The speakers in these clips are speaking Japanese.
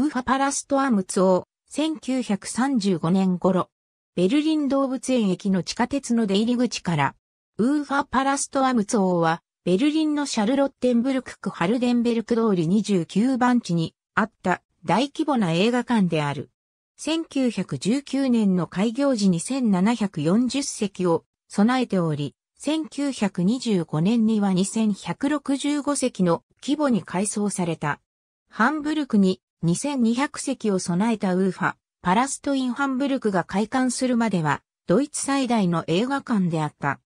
ウーファパラストアムツオ1935年頃、ベルリン動物園駅の地下鉄の出入り口から、ウーファパラストアムツオは、ベルリンのシャルロッテンブルク区ハルデンベルク通り29番地にあった大規模な映画館である。1919年の開業時に1740席を備えており、1925年には2165席の規模に改装された。ハンブルクに2200席を備えたウーファ、パラストインハンブルクが開館するまでは、ドイツ最大の映画館であった。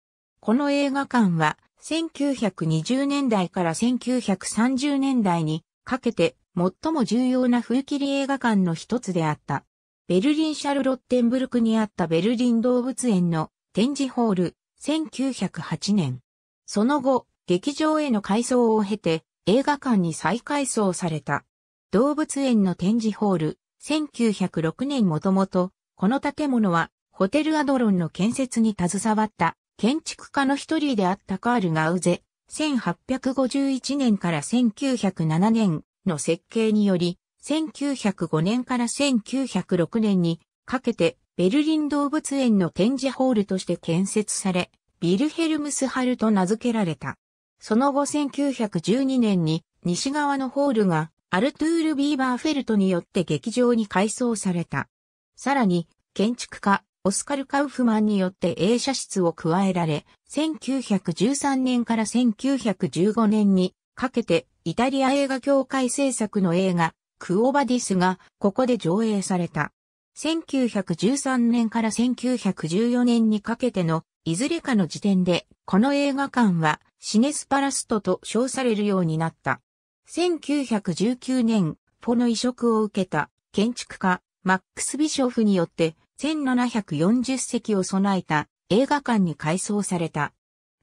この映画館は、1920年代から1930年代にかけて最も重要な風切り映画館の一つであった。ベルリンシャルロッテンブルクにあったベルリン動物園の展示ホール、1908年。その後、劇場への改装を経て映画館に再改装された。動物園の展示ホール、1906年もともと、この建物は、ホテルアドロンの建設に携わった建築家の一人であったカール・ガウゼ、1851年から1907年の設計により、1905年から1906年にかけてベルリン動物園の展示ホールとして建設され、ビルヘルムスハルと名付けられた。その後1912年に西側のホールがアルトゥール・ビーバーフェルトによって劇場に改装された。さらに、建築家、オスカル・カウフマンによって映写室を加えられ、1913年から1915年にかけてイタリア映画協会制作の映画、クオバディスがここで上映された。1913年から1914年にかけてのいずれかの時点で、この映画館はシネスパラストと称されるようになった。1919年、フォの移植を受けた建築家マックス・ビショフによって1740席を備えた映画館に改装された。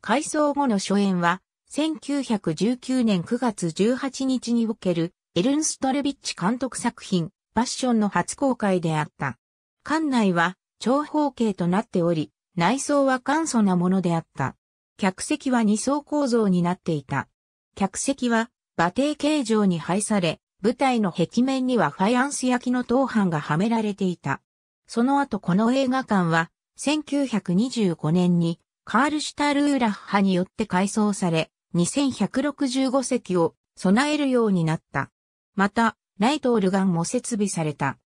改装後の初演は1919年9月18日におけるエルンストルビッチ監督作品パッションの初公開であった。館内は長方形となっており、内装は簡素なものであった。客席は二層構造になっていた。客席は馬蹄形状に配され、舞台の壁面にはファイアンス焼きの当版がはめられていた。その後この映画館は、1925年にカール・シュタルーラッハによって改装され、2165席を備えるようになった。また、ライトオルガンも設備された。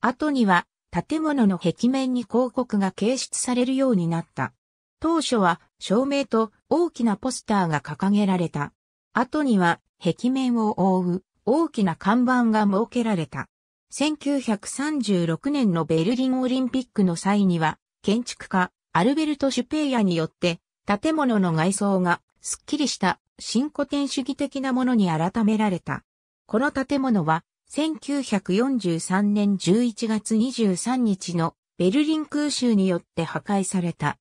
後には、建物の壁面に広告が掲出されるようになった。当初は、照明と大きなポスターが掲げられた。後には壁面を覆う大きな看板が設けられた。1936年のベルリンオリンピックの際には、建築家、アルベルト・シュペイヤによって、建物の外装が、すっきりした、新古典主義的なものに改められた。この建物は、1943年11月23日のベルリン空襲によって破壊された。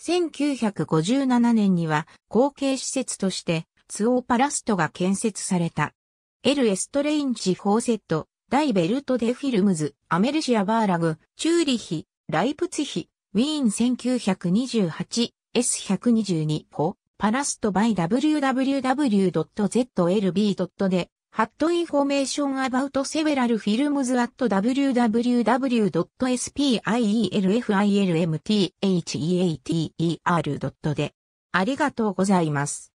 1957年には後継施設としてツオーパラストが建設された。エル・エストレインチ・フォーセット、ダイベルト・デ・フィルムズ、アメルシア・バーラグ、チューリヒ、ライプツヒ、ウィーン 1928S122 ポ、パラストバイ www.zlb.de ハットインフォメーションアバウトセベラルフィルムズアット www.spielfilmtheater.de ありがとうございます。